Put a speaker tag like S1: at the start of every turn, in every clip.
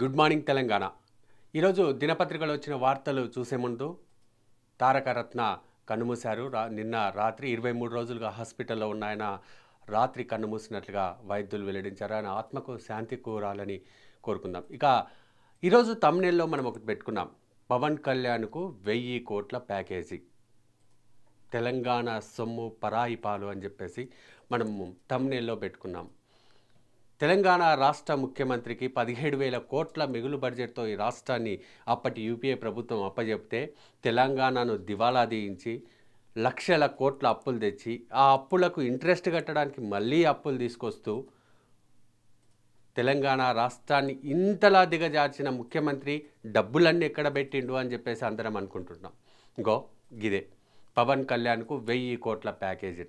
S1: good morning Telangana ఈరోజు దినపత్రికలో వచ్చిన వార్తలు చూసే ముందు తారకరత్న కన్నుమూశారు రా నిన్న రాత్రి ఇరవై మూడు రోజులుగా హాస్పిటల్లో ఉన్న ఆయన రాత్రి కన్నుమూసినట్లుగా వైద్యులు వెల్లడించారు ఆయన ఆత్మకు శాంతి కోరాలని కోరుకుందాం ఇక ఈరోజు తమిళలో మనం ఒకటి పెట్టుకున్నాం పవన్ కళ్యాణ్కు వెయ్యి కోట్ల ప్యాకేజీ తెలంగాణ సొమ్ము పరాయి పాలు అని చెప్పేసి మనం తమిళలో పెట్టుకున్నాం తెలంగాణ రాష్ట్ర ముఖ్యమంత్రికి పదిహేడు వేల కోట్ల మిగులు బడ్జెట్తో ఈ రాష్ట్రాన్ని అప్పటి యూపీఏ ప్రభుత్వం అప్పజెప్తే తెలంగాణను దివాలా దీయించి లక్షల కోట్ల అప్పులు తెచ్చి ఆ అప్పులకు ఇంట్రెస్ట్ కట్టడానికి మళ్ళీ అప్పులు తీసుకొస్తూ తెలంగాణ రాష్ట్రాన్ని ఇంతలా దిగజార్చిన ముఖ్యమంత్రి డబ్బులన్నీ ఎక్కడ పెట్టిండు అని చెప్పేసి అందరం అనుకుంటున్నాం గో గిదే పవన్ కళ్యాణ్కు వెయ్యి కోట్ల ప్యాకేజీ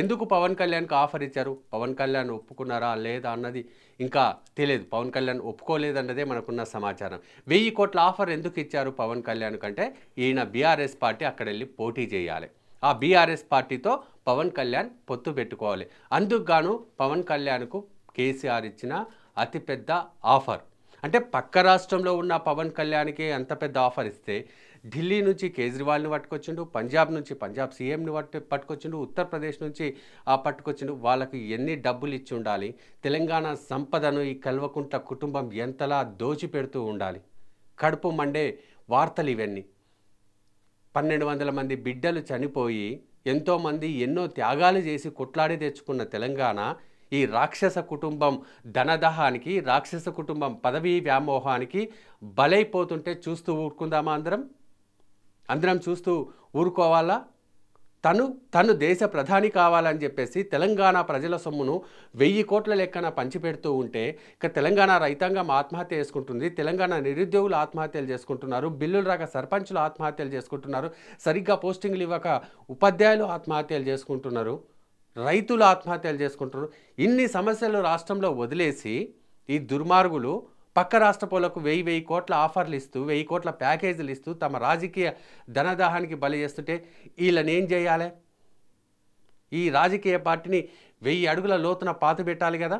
S1: ఎందుకు పవన్ కళ్యాణ్కి ఆఫర్ ఇచ్చారు పవన్ కళ్యాణ్ ఒప్పుకున్నారా లేదా అన్నది ఇంకా తెలియదు పవన్ కళ్యాణ్ ఒప్పుకోలేదన్నదే మనకున్న సమాచారం వెయ్యి కోట్ల ఆఫర్ ఎందుకు ఇచ్చారు పవన్ కళ్యాణ్ కంటే ఈయన బీఆర్ఎస్ పార్టీ అక్కడ వెళ్ళి పోటీ చేయాలి ఆ బీఆర్ఎస్ పార్టీతో పవన్ కళ్యాణ్ పొత్తు పెట్టుకోవాలి అందుకు గాను పవన్ కళ్యాణ్కు కేసీఆర్ ఇచ్చిన అతిపెద్ద ఆఫర్ అంటే పక్క రాష్ట్రంలో ఉన్న పవన్ కళ్యాణ్కి అంత పెద్ద ఆఫర్ ఇస్తే ఢిల్లీ నుంచి కేజ్రీవాల్ని పట్టుకొచ్చిండు పంజాబ్ నుంచి పంజాబ్ సీఎంని పట్టు పట్టుకొచ్చిండు ఉత్తరప్రదేశ్ నుంచి ఆ పట్టుకొచ్చిండు వాళ్ళకు ఎన్ని డబ్బులు ఇచ్చి ఉండాలి తెలంగాణ సంపదను ఈ కల్వకుంట కుటుంబం ఎంతలా దోచిపెడుతూ ఉండాలి కడుపు మండే వార్తలు ఇవన్నీ పన్నెండు వందల మంది బిడ్డలు చనిపోయి ఎంతోమంది ఎన్నో త్యాగాలు చేసి కొట్లాడి తెచ్చుకున్న తెలంగాణ ఈ రాక్షస కుటుంబం ధనదహానికి రాక్షస కుటుంబం పదవీ వ్యామోహానికి బలైపోతుంటే చూస్తూ ఊరుకుందామా అందరం అందరం చూస్తూ ఊరుకోవాలా తను తను దేశ ప్రధాని కావాలని చెప్పేసి తెలంగాణ ప్రజల సొమ్మును వెయ్యి కోట్ల లెక్కన పంచిపెడుతూ ఉంటే ఇక తెలంగాణ రైతాంగం ఆత్మహత్య చేసుకుంటుంది తెలంగాణ నిరుద్యోగులు ఆత్మహత్యలు చేసుకుంటున్నారు బిల్లులు రాక సర్పంచులు ఆత్మహత్యలు చేసుకుంటున్నారు సరిగ్గా పోస్టింగ్లు ఇవ్వక ఉపాధ్యాయులు ఆత్మహత్యలు చేసుకుంటున్నారు రైతులు ఆత్మహత్యలు చేసుకుంటున్నారు ఇన్ని సమస్యలు రాష్ట్రంలో వదిలేసి ఈ దుర్మార్గులు పక్క రాష్ట్రపోలకు వెయ్యి వెయ్యి కోట్ల ఆఫర్లు ఇస్తూ వెయ్యి కోట్ల ప్యాకేజీలు ఇస్తూ తమ రాజకీయ ధనదాహానికి బలి చేస్తుంటే వీళ్ళని ఏం చేయాలి ఈ రాజకీయ పార్టీని వెయ్యి అడుగుల లోతున పాతి పెట్టాలి కదా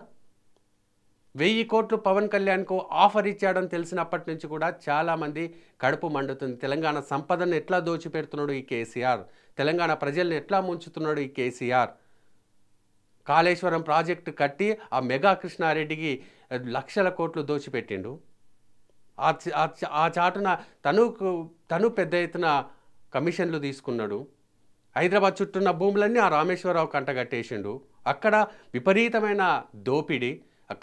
S1: వెయ్యి కోట్లు పవన్ కళ్యాణ్కు ఆఫర్ ఇచ్చాడని తెలిసినప్పటి నుంచి కూడా చాలామంది కడుపు మండుతుంది తెలంగాణ సంపదను ఎట్లా దోచిపెడుతున్నాడు ఈ కేసీఆర్ తెలంగాణ ప్రజల్ని ఎట్లా ముంచుతున్నాడు ఈ కేసీఆర్ కాళేశ్వరం ప్రాజెక్టు కట్టి ఆ మెగా కృష్ణారెడ్డికి లక్షల కోట్లు దోచిపెట్టిండు ఆ చాటున తను తను పెద్ద ఎత్తున కమిషన్లు తీసుకున్నాడు హైదరాబాద్ ఉన్న భూములన్నీ ఆ రామేశ్వరరావు కంటగట్టేసిండు అక్కడ విపరీతమైన దోపిడి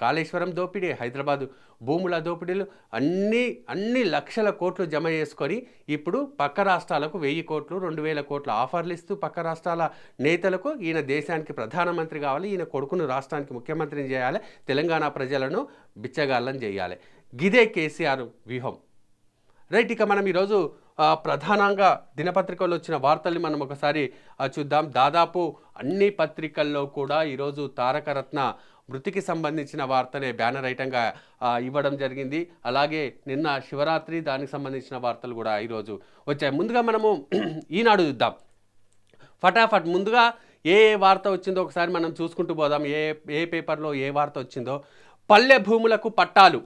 S1: కాళేశ్వరం దోపిడీ హైదరాబాదు భూముల దోపిడీలు అన్ని అన్ని లక్షల కోట్లు జమ చేసుకొని ఇప్పుడు పక్క రాష్ట్రాలకు వెయ్యి కోట్లు రెండు వేల కోట్లు ఆఫర్లు ఇస్తూ పక్క రాష్ట్రాల నేతలకు ఈయన దేశానికి ప్రధానమంత్రి కావాలి ఈయన కొడుకును రాష్ట్రానికి ముఖ్యమంత్రిని చేయాలి తెలంగాణ ప్రజలను బిచ్చగాళ్ళం చేయాలి గిదే కేసీఆర్ వ్యూహం రైట్ ఇక మనం ఈరోజు ప్రధానంగా దినపత్రికల్లో వచ్చిన వార్తల్ని మనం ఒకసారి చూద్దాం దాదాపు అన్ని పత్రికల్లో కూడా ఈరోజు తారకరత్న వృత్తికి సంబంధించిన వార్తనే బ్యానర్ ఐటంగా ఇవ్వడం జరిగింది అలాగే నిన్న శివరాత్రి దానికి సంబంధించిన వార్తలు కూడా ఈరోజు వచ్చాయి ముందుగా మనము ఈనాడు చూద్దాం ఫటాఫట్ ముందుగా ఏ ఏ వార్త వచ్చిందో ఒకసారి మనం చూసుకుంటూ పోదాం ఏ ఏ పేపర్లో ఏ వార్త వచ్చిందో పల్లె భూములకు పట్టాలు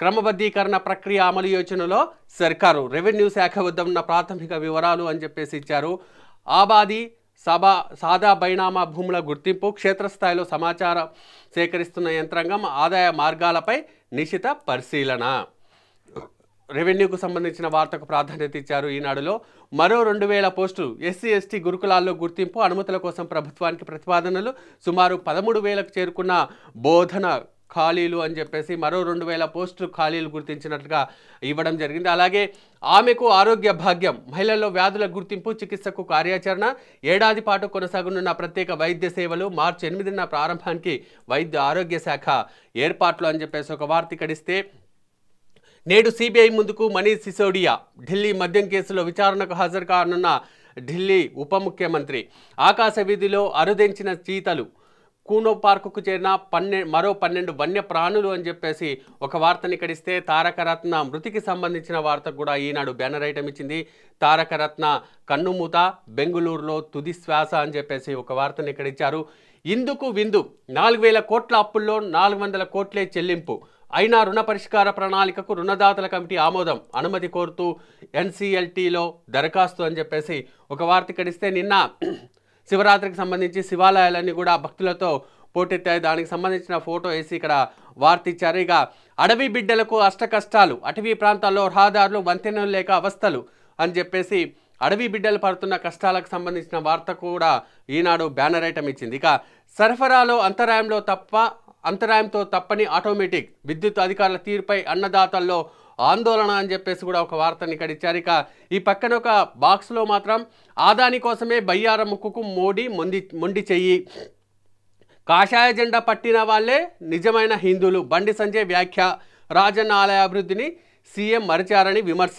S1: క్రమబద్ధీకరణ ప్రక్రియ అమలు యోచనలో సర్కారు రెవెన్యూ శాఖ వద్ద ఉన్న ప్రాథమిక వివరాలు అని చెప్పేసి ఇచ్చారు ఆబాది సభ సాదా బైనామా భూముల గుర్తింపు క్షేత్రస్థాయిలో సమాచారం సేకరిస్తున్న యంత్రాంగం ఆదాయ మార్గాలపై నిశిత పరిశీలన రెవెన్యూకు సంబంధించిన వార్తకు ప్రాధాన్యత ఇచ్చారు ఈనాడులో మరో రెండు వేల పోస్టులు ఎస్సీ ఎస్టీ గురుకులాల్లో గుర్తింపు అనుమతుల కోసం ప్రభుత్వానికి ప్రతిపాదనలు సుమారు పదమూడు వేలకు చేరుకున్న బోధన ఖాళీలు అని చెప్పేసి మరో రెండు వేల పోస్టులు ఖాళీలు గుర్తించినట్లుగా ఇవ్వడం జరిగింది అలాగే ఆమెకు ఆరోగ్య భాగ్యం మహిళల్లో వ్యాధుల గుర్తింపు చికిత్సకు కార్యాచరణ ఏడాది పాటు కొనసాగనున్న ప్రత్యేక వైద్య సేవలు మార్చి ఎనిమిదిన ప్రారంభానికి వైద్య ఆరోగ్య శాఖ ఏర్పాట్లు అని చెప్పేసి ఒక వార్త కడిస్తే నేడు సిబిఐ ముందుకు మనీష్ సిసోడియా ఢిల్లీ మద్యం కేసులో విచారణకు హాజరు కానున్న ఢిల్లీ ఉప ముఖ్యమంత్రి ఆకాశ వీధిలో అరుదించిన చీతలు కూనో పార్కుకు చేరిన పన్నె మరో పన్నెండు వన్య ప్రాణులు అని చెప్పేసి ఒక వార్తని ఇక్కడిస్తే తారకరత్న మృతికి సంబంధించిన వార్త కూడా ఈనాడు బ్యానర్ ఐటమ్ ఇచ్చింది తారకరత్న కన్నుమూత బెంగుళూరులో తుది శ్వాస అని చెప్పేసి ఒక వార్తని ఇక్కడ ఇచ్చారు ఇందుకు విందు నాలుగు వేల కోట్ల అప్పుల్లో నాలుగు వందల కోట్లే చెల్లింపు అయినా రుణ పరిష్కార ప్రణాళికకు రుణదాతల కమిటీ ఆమోదం అనుమతి కోరుతూ ఎన్సీఎల్టీలో దరఖాస్తు అని చెప్పేసి ఒక వార్త ఇక్కడిస్తే నిన్న శివరాత్రికి సంబంధించి శివాలయాలన్నీ కూడా భక్తులతో పోటెత్తాయి దానికి సంబంధించిన ఫోటో వేసి ఇక్కడ వార్త ఇక అడవి బిడ్డలకు అష్ట కష్టాలు అటవీ ప్రాంతాల్లో రహదారులు వంతెనలు లేక అవస్థలు అని చెప్పేసి అడవి బిడ్డలు పడుతున్న కష్టాలకు సంబంధించిన వార్త కూడా ఈనాడు బ్యానర్ ఐటమ్ ఇచ్చింది ఇక సరఫరాలో అంతరాయంలో తప్ప అంతరాయంతో తప్పని ఆటోమేటిక్ విద్యుత్ అధికారుల తీరుపై అన్నదాతల్లో ఆందోళన అని చెప్పేసి కూడా ఒక వార్తని ఇక్కడ ఇచ్చారు ఇక ఈ పక్కన ఒక బాక్స్లో మాత్రం ఆదాని కోసమే బయ్యార ముక్కుకు మోడీ మొండి మొండి చెయ్యి కాషాయ జెండా పట్టిన వాళ్ళే నిజమైన హిందువులు బండి సంజయ్ వ్యాఖ్య రాజన్న ఆలయ అభివృద్ధిని సీఎం మరిచారని విమర్శ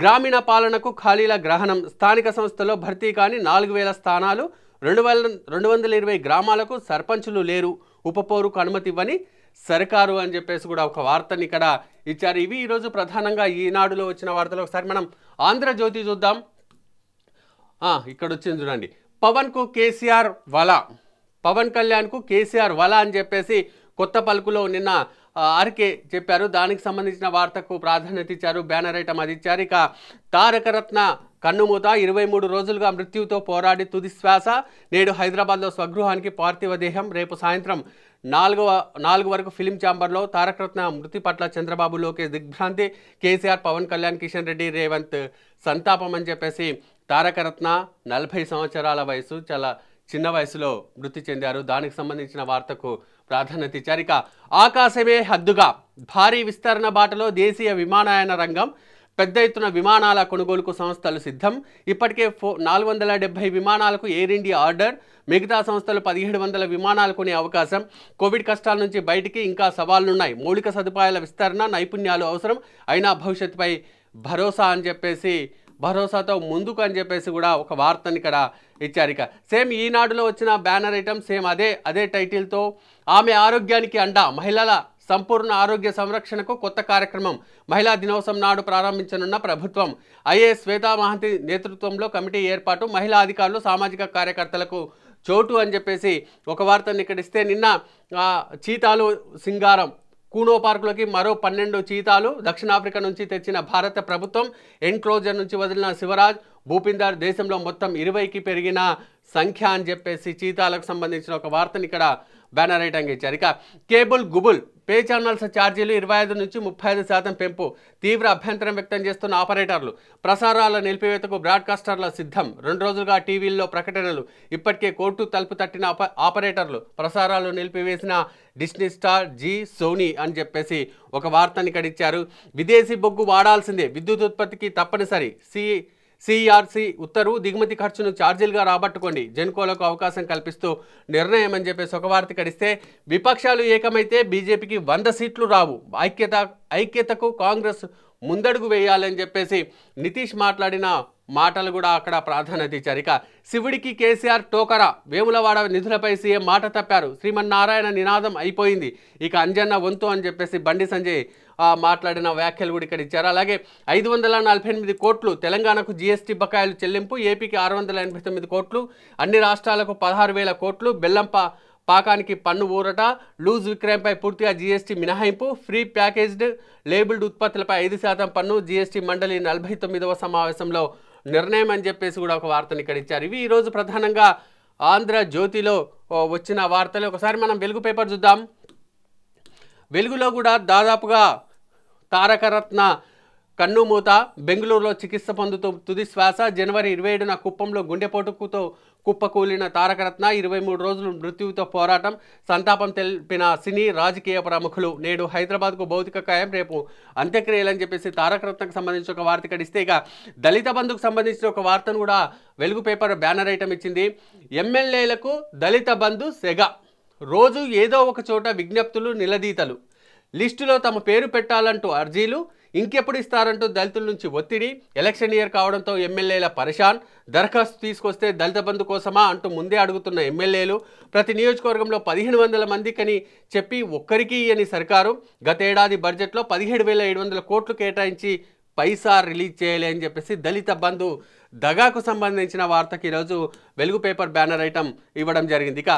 S1: గ్రామీణ పాలనకు ఖాళీల గ్రహణం స్థానిక సంస్థలో భర్తీ కాని నాలుగు వేల స్థానాలు రెండు వేల రెండు వందల ఇరవై గ్రామాలకు సర్పంచులు లేరు ఉపపోరుకు అనుమతి ఇవ్వని సరికారు అని చెప్పేసి కూడా ఒక వార్తని ఇక్కడ ఇచ్చారు ఇవి ఈరోజు ప్రధానంగా ఈనాడులో వచ్చిన వార్తలు ఒకసారి మనం ఆంధ్రజ్యోతి చూద్దాం ఇక్కడ వచ్చింది చూడండి పవన్కు కేసీఆర్ వల పవన్ కళ్యాణ్కు కేసీఆర్ వల అని చెప్పేసి కొత్త పలుకులో నిన్న ఆర్కే చెప్పారు దానికి సంబంధించిన వార్తకు ప్రాధాన్యత ఇచ్చారు బ్యానర్ ఐటమ్ అది ఇచ్చారు ఇక తారకరత్న కన్నుమూత ఇరవై మూడు రోజులుగా మృత్యుతో పోరాడి తుది శ్వాస నేడు హైదరాబాద్లో స్వగృహానికి పార్థివ దేహం రేపు సాయంత్రం నాలుగవ నాలుగు వరకు ఫిలిం ఛాంబర్లో తారకరత్న మృతి పట్ల చంద్రబాబు లోకేష్ దిగ్భ్రాంతి కేసీఆర్ పవన్ కళ్యాణ్ కిషన్ రెడ్డి రేవంత్ సంతాపం అని చెప్పేసి తారకరత్న నలభై సంవత్సరాల వయసు చాలా చిన్న వయసులో మృతి చెందారు దానికి సంబంధించిన వార్తకు ప్రాధాన్యత ఇచ్చారు ఇక ఆకాశమే హద్దుగా భారీ విస్తరణ బాటలో దేశీయ విమానయాన రంగం పెద్ద ఎత్తున విమానాల కొనుగోలుకు సంస్థలు సిద్ధం ఇప్పటికే ఫో నాలుగు వందల డెబ్బై విమానాలకు ఎయిర్ ఇండియా ఆర్డర్ మిగతా సంస్థలు పదిహేడు వందల విమానాలు కొనే అవకాశం కోవిడ్ కష్టాల నుంచి బయటికి ఇంకా సవాళ్లున్నాయి మౌలిక సదుపాయాల విస్తరణ నైపుణ్యాలు అవసరం అయినా భవిష్యత్తుపై భరోసా అని చెప్పేసి భరోసాతో ముందుకు అని చెప్పేసి కూడా ఒక వార్తని ఇక్కడ ఇచ్చారు ఇక సేమ్ ఈనాడులో వచ్చిన బ్యానర్ ఐటమ్ సేమ్ అదే అదే టైటిల్తో ఆమె ఆరోగ్యానికి అండ మహిళల సంపూర్ణ ఆరోగ్య సంరక్షణకు కొత్త కార్యక్రమం మహిళా దినోత్సవం నాడు ప్రారంభించనున్న ప్రభుత్వం ఐఏఎస్ శ్వేతా మహంతి నేతృత్వంలో కమిటీ ఏర్పాటు మహిళా అధికారులు సామాజిక కార్యకర్తలకు చోటు అని చెప్పేసి ఒక వార్తను ఇక్కడ ఇస్తే నిన్న చీతాలు సింగారం కూనో పార్కులకి మరో పన్నెండు చీతాలు దక్షిణాఫ్రికా నుంచి తెచ్చిన భారత ప్రభుత్వం ఎన్క్లోజర్ నుంచి వదిలిన శివరాజ్ భూపిందర్ దేశంలో మొత్తం ఇరవైకి పెరిగిన సంఖ్య అని చెప్పేసి చీతాలకు సంబంధించిన ఒక వార్తను ఇక్కడ బ్యానర్ ఐటంగా ఇచ్చారు ఇక కేబుల్ గుబుల్ పే ఛానల్స్ ఛార్జీలు ఇరవై ఐదు నుంచి ముప్పై ఐదు శాతం పెంపు తీవ్ర అభ్యంతరం వ్యక్తం చేస్తున్న ఆపరేటర్లు ప్రసారాల నిలిపివేతకు బ్రాడ్కాస్టర్ల సిద్ధం రెండు రోజులుగా టీవీల్లో ప్రకటనలు ఇప్పటికే కోర్టు తలుపు తట్టిన ఆపరేటర్లు ప్రసారాలు నిలిపివేసిన డిస్నీ స్టార్ జీ సోనీ అని చెప్పేసి ఒక వార్తని కడిచారు విదేశీ బొగ్గు వాడాల్సిందే విద్యుత్ ఉత్పత్తికి తప్పనిసరి సి సిఆర్సి ఉత్తర్వు దిగుమతి ఖర్చును ఛార్జీలుగా రాబట్టుకోండి జెన్కోలకు అవకాశం కల్పిస్తూ నిర్ణయం అని చెప్పేసి ఒక వార్త కడిస్తే విపక్షాలు ఏకమైతే బీజేపీకి వంద సీట్లు రావు ఐక్యత ఐక్యతకు కాంగ్రెస్ ముందడుగు వేయాలని చెప్పేసి నితీష్ మాట్లాడిన మాటలు కూడా అక్కడ ప్రాధాన్యత ఇచ్చారు ఇక శివుడికి కేసీఆర్ టోకరా వేములవాడ నిధులపై సీఎం మాట తప్పారు శ్రీమన్నారాయణ నినాదం అయిపోయింది ఇక అంజన్న వంతు అని చెప్పేసి బండి సంజయ్ మాట్లాడిన వ్యాఖ్యలు కూడా ఇక్కడ ఇచ్చారు అలాగే ఐదు వందల నలభై ఎనిమిది కోట్లు తెలంగాణకు జిఎస్టీ బకాయిలు చెల్లింపు ఏపీకి ఆరు వందల ఎనభై తొమ్మిది కోట్లు అన్ని రాష్ట్రాలకు పదహారు వేల కోట్లు బెల్లంప పాకానికి పన్ను ఊరట లూజ్ విక్రయంపై పూర్తిగా జీఎస్టీ మినహాయింపు ఫ్రీ ప్యాకేజ్డ్ లేబుల్డ్ ఉత్పత్తులపై ఐదు శాతం పన్ను జీఎస్టీ మండలి నలభై తొమ్మిదవ సమావేశంలో నిర్ణయం అని చెప్పేసి కూడా ఒక వార్తను ఇక్కడ ఇచ్చారు ఇవి ఈరోజు ప్రధానంగా ఆంధ్రజ్యోతిలో వచ్చిన వార్తలు ఒకసారి మనం వెలుగు పేపర్ చూద్దాం వెలుగులో కూడా దాదాపుగా తారకరత్న కన్నుమూత బెంగళూరులో చికిత్స పొందుతూ తుది శ్వాస జనవరి ఇరవై ఏడున కుప్పంలో గుండెపోటుకుతో కుప్పకూలిన తారకరత్న ఇరవై మూడు రోజులు మృత్యువుతో పోరాటం సంతాపం తెలిపిన సినీ రాజకీయ ప్రముఖులు నేడు హైదరాబాద్కు భౌతిక కాయం రేపు అంత్యక్రియలని చెప్పేసి తారకరత్నకు సంబంధించిన ఒక వార్త కడిస్తే ఇక దళిత బంధుకు సంబంధించిన ఒక వార్తను కూడా వెలుగు పేపర్ బ్యానర్ ఐటమ్ ఇచ్చింది ఎమ్మెల్యేలకు దళిత బంధు సెగ రోజు ఏదో ఒక చోట విజ్ఞప్తులు నిలదీతలు లిస్టులో తమ పేరు పెట్టాలంటూ అర్జీలు ఇంకెప్పుడు ఇస్తారంటూ దళితుల నుంచి ఒత్తిడి ఎలక్షన్ ఇయర్ కావడంతో ఎమ్మెల్యేల పరిషాన్ దరఖాస్తు తీసుకొస్తే దళిత బంధు కోసమా అంటూ ముందే అడుగుతున్న ఎమ్మెల్యేలు ప్రతి నియోజకవర్గంలో పదిహేను వందల కని చెప్పి ఒక్కరికి ఇయని సర్కారు గతేడాది బడ్జెట్లో పదిహేడు వేల ఏడు వందల కోట్లు కేటాయించి పైసా రిలీజ్ చేయలే అని చెప్పేసి దళిత బంధు దగాకు సంబంధించిన వార్తకి ఈరోజు వెలుగు పేపర్ బ్యానర్ ఐటమ్ ఇవ్వడం జరిగింది ఇక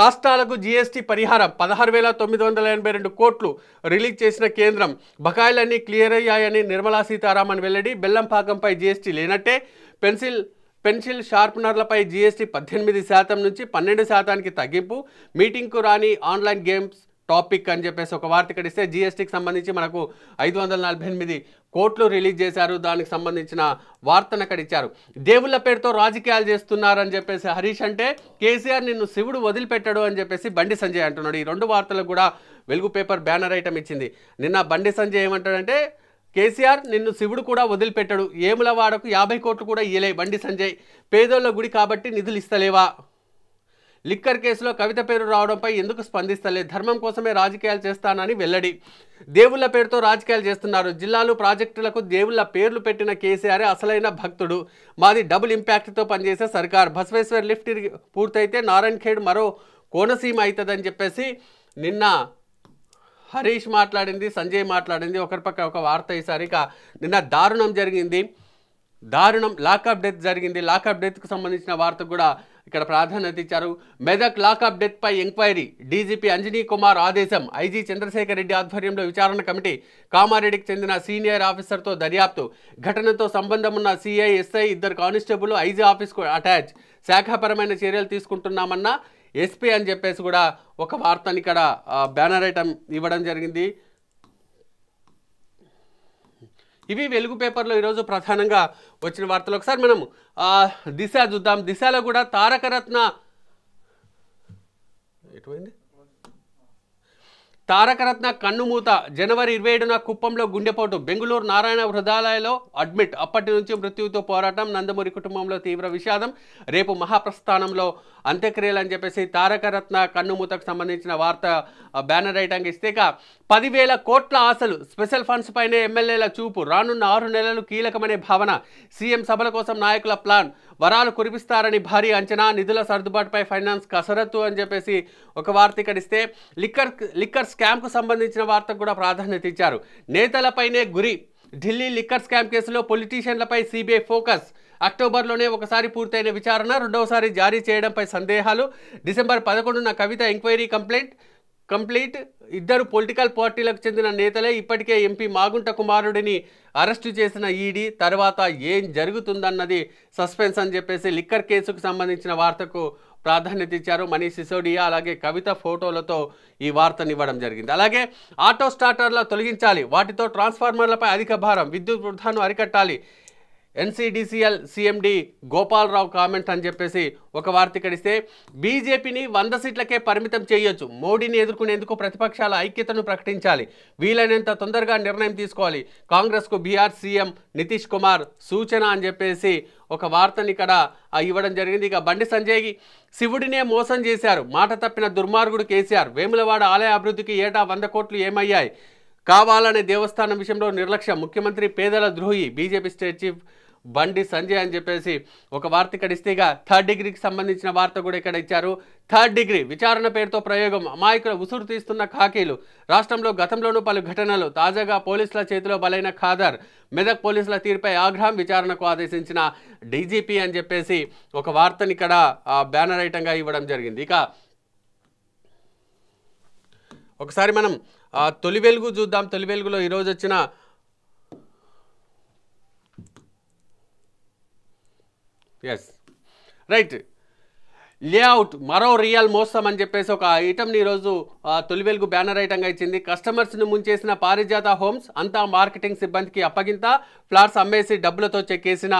S1: రాష్ట్రాలకు జీఎస్టీ పరిహారం పదహారు వేల తొమ్మిది వందల ఎనభై రెండు కోట్లు రిలీజ్ చేసిన కేంద్రం బకాయిలన్నీ క్లియర్ అయ్యాయని నిర్మలా సీతారామన్ వెల్లడి బెల్లం పాకంపై జీఎస్టీ లేనట్టే పెన్సిల్ పెన్సిల్ షార్ప్నర్లపై జీఎస్టీ పద్దెనిమిది శాతం నుంచి పన్నెండు శాతానికి తగ్గింపు మీటింగ్కు రాని ఆన్లైన్ గేమ్స్ టాపిక్ అని చెప్పేసి ఒక వార్త ఇక్కడ ఇస్తే జిఎస్టీకి సంబంధించి మనకు ఐదు వందల నలభై ఎనిమిది కోట్లు రిలీజ్ చేశారు దానికి సంబంధించిన వార్తను అక్కడ ఇచ్చారు దేవుళ్ళ పేరుతో రాజకీయాలు చేస్తున్నారని చెప్పేసి హరీష్ అంటే కేసీఆర్ నిన్ను శివుడు వదిలిపెట్టాడు అని చెప్పేసి బండి సంజయ్ అంటున్నాడు ఈ రెండు వార్తలకు కూడా వెలుగు పేపర్ బ్యానర్ ఐటమ్ ఇచ్చింది నిన్న బండి సంజయ్ ఏమంటాడంటే కేసీఆర్ నిన్ను శివుడు కూడా వదిలిపెట్టాడు ఏముల వాడకు యాభై కోట్లు కూడా ఇయ్యలే బండి సంజయ్ పేదోళ్ళ గుడి కాబట్టి నిధులు ఇస్తలేవా లిక్కర్ కేసులో కవిత పేరు రావడంపై ఎందుకు స్పందిస్తలేదు ధర్మం కోసమే రాజకీయాలు చేస్తానని వెల్లడి దేవుళ్ల పేరుతో రాజకీయాలు చేస్తున్నారు జిల్లాలు ప్రాజెక్టులకు దేవుళ్ల పేర్లు పెట్టిన కేసీఆర్ అసలైన భక్తుడు మాది డబుల్ ఇంపాక్ట్తో పనిచేసే సర్కార్ బసవేశ్వర్ లిఫ్ట్ పూర్తయితే నారాయణఖేడ్ ఖేడ్ మరో కోనసీమ అవుతుందని చెప్పేసి నిన్న హరీష్ మాట్లాడింది సంజయ్ మాట్లాడింది ఒకరి పక్క ఒక వార్త ఈసారి ఇక నిన్న దారుణం జరిగింది దారుణం లాకప్ డెత్ జరిగింది లాకప్ డెత్కు సంబంధించిన వార్త కూడా ఇక్కడ ప్రాధాన్యత ఇచ్చారు మెదక్ లాకప్ పై ఎంక్వైరీ డీజీపీ అంజనీ కుమార్ ఆదేశం ఐజీ చంద్రశేఖర్ రెడ్డి ఆధ్వర్యంలో విచారణ కమిటీ కామారెడ్డికి చెందిన సీనియర్ ఆఫీసర్తో దర్యాప్తు ఘటనతో సంబంధం ఉన్న సిఐ ఎస్ఐ ఇద్దరు కానిస్టేబుల్ ఐజీ ఆఫీస్కు అటాచ్ శాఖాపరమైన చర్యలు తీసుకుంటున్నామన్నా ఎస్పీ అని చెప్పేసి కూడా ఒక వార్తను ఇక్కడ బ్యానర్ ఐటమ్ ఇవ్వడం జరిగింది ఇవి వెలుగు పేపర్లో ఈరోజు ప్రధానంగా వచ్చిన వార్తలు ఒకసారి మనం దిశ చూద్దాం దిశలో కూడా తారకరత్న ఎటువంటి తారకరత్న కన్నుమూత జనవరి ఇరవై ఏడున కుప్పంలో గుండెపోటు బెంగళూరు నారాయణ హృదయాలయంలో అడ్మిట్ అప్పటి నుంచి మృత్యువుతో పోరాటం నందమూరి కుటుంబంలో తీవ్ర విషాదం రేపు మహాప్రస్థానంలో అంత్యక్రియలు అని చెప్పేసి తారకరత్న కన్నుమూతకు సంబంధించిన వార్త బ్యానర్ ఐటమ్ ఇస్తే పదివేల కోట్ల ఆశలు స్పెషల్ ఫండ్స్ పైన ఎమ్మెల్యేల చూపు రానున్న ఆరు నెలలు కీలకమనే భావన సీఎం సభల కోసం నాయకుల ప్లాన్ వరాలు కురిపిస్తారని భారీ అంచనా నిధుల సర్దుబాటుపై ఫైనాన్స్ కసరత్తు అని చెప్పేసి ఒక వార్త ఇక్కడ ఇస్తే లిక్కర్ లిక్కర్ స్కామ్కు సంబంధించిన వార్తకు కూడా ప్రాధాన్యత ఇచ్చారు నేతలపైనే గురి ఢిల్లీ లిక్కర్ స్కామ్ కేసులో పొలిటీషియన్లపై సిబిఐ ఫోకస్ అక్టోబర్లోనే ఒకసారి పూర్తయిన విచారణ రెండవసారి జారీ చేయడంపై సందేహాలు డిసెంబర్ పదకొండున కవిత ఎంక్వైరీ కంప్లైంట్ కంప్లీట్ ఇద్దరు పొలిటికల్ పార్టీలకు చెందిన నేతలే ఇప్పటికే ఎంపీ మాగుంట కుమారుడిని అరెస్టు చేసిన ఈడీ తర్వాత ఏం జరుగుతుందన్నది సస్పెన్స్ అని చెప్పేసి లిక్కర్ కేసుకు సంబంధించిన వార్తకు ప్రాధాన్యత ఇచ్చారు మనీష్ సిసోడియా అలాగే కవిత ఫోటోలతో ఈ వార్తను ఇవ్వడం జరిగింది అలాగే ఆటో స్టార్టర్ల తొలగించాలి వాటితో ట్రాన్స్ఫార్మర్లపై అధిక భారం విద్యుత్ వృధాను అరికట్టాలి ఎన్సీడీసీఎల్ సీఎండీ గోపాలరావు కామెంట్ అని చెప్పేసి ఒక వార్త ఇక్కడిస్తే బీజేపీని వంద సీట్లకే పరిమితం చేయొచ్చు మోడీని ఎదుర్కొనేందుకు ప్రతిపక్షాల ఐక్యతను ప్రకటించాలి వీలైనంత తొందరగా నిర్ణయం తీసుకోవాలి కాంగ్రెస్కు బీఆర్ సీఎం నితీష్ కుమార్ సూచన అని చెప్పేసి ఒక వార్తని ఇక్కడ ఇవ్వడం జరిగింది ఇక బండి సంజయ్కి శివుడినే మోసం చేశారు మాట తప్పిన దుర్మార్గుడు కేసీఆర్ వేములవాడ ఆలయ అభివృద్ధికి ఏటా వంద కోట్లు ఏమయ్యాయి కావాలనే దేవస్థానం విషయంలో నిర్లక్ష్యం ముఖ్యమంత్రి పేదల ద్రోహి బీజేపీ స్టేట్ చీఫ్ బండి సంజయ్ అని చెప్పేసి ఒక వార్త ఇక్కడ ఇక థర్డ్ డిగ్రీకి సంబంధించిన వార్త కూడా ఇక్కడ ఇచ్చారు థర్డ్ డిగ్రీ విచారణ పేరుతో ప్రయోగం అమాయకుల ఉసురు తీస్తున్న ఖాకీలు రాష్ట్రంలో గతంలోనూ పలు ఘటనలు తాజాగా పోలీసుల చేతిలో బలైన ఖాదర్ మెదక్ పోలీసుల తీరుపై ఆగ్రహం విచారణకు ఆదేశించిన డీజీపీ అని చెప్పేసి ఒక వార్తని ఇక్కడ బ్యానర్ ఐటంగా ఇవ్వడం జరిగింది ఇక ఒకసారి మనం తొలి వెలుగు చూద్దాం తొలి వెలుగులో ఈరోజు వచ్చిన ఎస్ రైట్ లేఅవుట్ మరో రియల్ మోసం అని చెప్పేసి ఒక ఐటమ్ని ఈరోజు తొలి వెలుగు బ్యానర్ ఐటంగా ఇచ్చింది కస్టమర్స్ను ముంచేసిన పారిజాత హోమ్స్ అంతా మార్కెటింగ్ సిబ్బందికి అప్పగింత ఫ్లాట్స్ అమ్మేసి డబ్బులతో చెక్కేసిన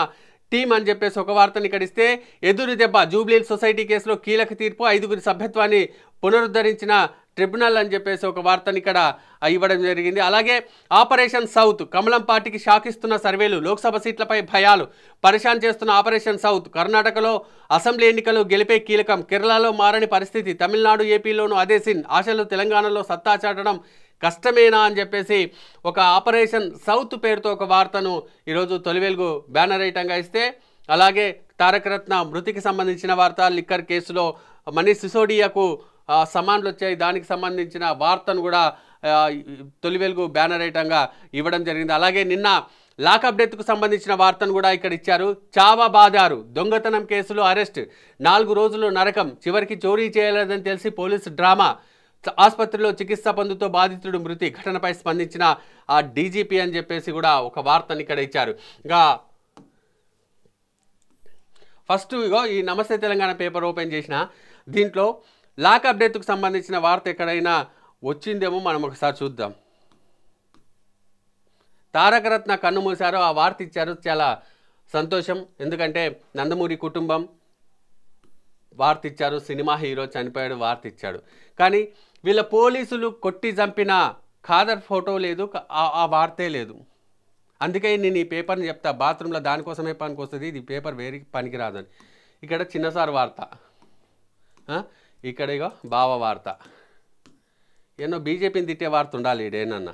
S1: టీమ్ అని చెప్పేసి ఒక వార్తను ఇక్కడ ఇస్తే ఎదురు దెబ్బ జూబ్లీల్ సొసైటీ కేసులో కీలక తీర్పు ఐదుగురి సభ్యత్వాన్ని పునరుద్ధరించిన ట్రిబ్యునల్ అని చెప్పేసి ఒక వార్తను ఇక్కడ ఇవ్వడం జరిగింది అలాగే ఆపరేషన్ సౌత్ కమలం పార్టీకి షాకిస్తున్న సర్వేలు లోక్సభ సీట్లపై భయాలు పరిశాన్ చేస్తున్న ఆపరేషన్ సౌత్ కర్ణాటకలో అసెంబ్లీ ఎన్నికలు గెలిపే కీలకం కేరళలో మారని పరిస్థితి తమిళనాడు ఏపీలోనూ అదే సిన్ ఆశలు తెలంగాణలో సత్తా చాటడం కష్టమేనా అని చెప్పేసి ఒక ఆపరేషన్ సౌత్ పేరుతో ఒక వార్తను ఈరోజు తొలివేలుగు బ్యానర్ ఐటంగా ఇస్తే అలాగే తారకరత్న మృతికి సంబంధించిన వార్త లిక్కర్ కేసులో మనీష్ సిసోడియాకు సమాన్లు వచ్చాయి దానికి సంబంధించిన వార్తను కూడా తొలి వెలుగు బ్యానర్ ఐటంగా ఇవ్వడం జరిగింది అలాగే నిన్న లాకప్ డెత్కు సంబంధించిన వార్తను కూడా ఇక్కడ ఇచ్చారు చావా బాదారు దొంగతనం కేసులో అరెస్ట్ నాలుగు రోజులు నరకం చివరికి చోరీ చేయలేదని తెలిసి పోలీసు డ్రామా ఆసుపత్రిలో చికిత్స పొందుతూ బాధితుడు మృతి ఘటనపై స్పందించిన ఆ డీజీపీ అని చెప్పేసి కూడా ఒక వార్తను ఇక్కడ ఇచ్చారు ఇంకా ఫస్ట్ ఇగో ఈ నమస్తే తెలంగాణ పేపర్ ఓపెన్ చేసిన దీంట్లో లాక్ అప్డేట్కు సంబంధించిన వార్త ఎక్కడైనా వచ్చిందేమో మనం ఒకసారి చూద్దాం తారకరత్న కన్ను మూశారు ఆ వార్త ఇచ్చారు చాలా సంతోషం ఎందుకంటే నందమూరి కుటుంబం వార్త ఇచ్చారు సినిమా హీరో చనిపోయాడు వార్త ఇచ్చాడు కానీ వీళ్ళ పోలీసులు కొట్టి చంపిన ఖాదర్ ఫోటో లేదు ఆ వార్తే లేదు అందుకే నేను ఈ పేపర్ని చెప్తా బాత్రూంలో దానికోసమే పనికి వస్తుంది ఇది పేపర్ వేరే పనికిరాదని ఇక్కడ చిన్నసారి వార్త ఇక్కడ ఇగో బావ వార్త ఎన్నో బీజేపీని తిట్టే వార్త ఉండాలి ఈడేనన్నా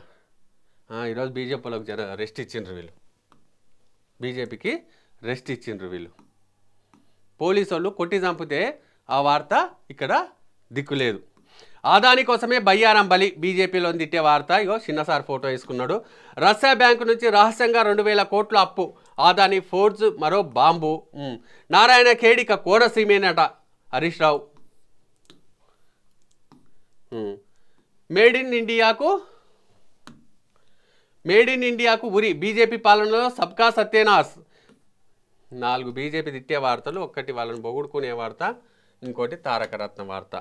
S1: ఈరోజు బీజేపీలోకి జర రెస్ట్ ఇచ్చిండ్రు వీళ్ళు బీజేపీకి రెస్ట్ ఇచ్చిండ్రు వీళ్ళు పోలీసు వాళ్ళు కొట్టి చంపితే ఆ వార్త ఇక్కడ దిక్కులేదు ఆదాని కోసమే బయ్యారం బలి బీజేపీలో తిట్టే వార్త ఇగో చిన్నసారి ఫోటో వేసుకున్నాడు రష్యా బ్యాంకు నుంచి రహస్యంగా రెండు వేల కోట్ల అప్పు ఆదాని ఫోర్జ్ మరో బాంబు నారాయణ కేడిక కోరసీమేనట హరీష్ రావు మేడ్ ఇన్ ఇండియాకు మేడ్ ఇన్ ఇండియాకు ఉరి బీజేపీ పాలనలో సబ్కా సత్యనాస్ నాలుగు బీజేపీ తిట్టే వార్తలు ఒక్కటి వాళ్ళని పొగుడుకునే వార్త ఇంకోటి తారకరత్న వార్త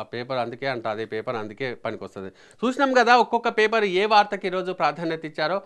S1: ఆ పేపర్ అందుకే అంట అదే పేపర్ అందుకే పనికొస్తుంది చూసినాం కదా ఒక్కొక్క పేపర్ ఏ వార్తకి ఈరోజు ప్రాధాన్యత ఇచ్చారో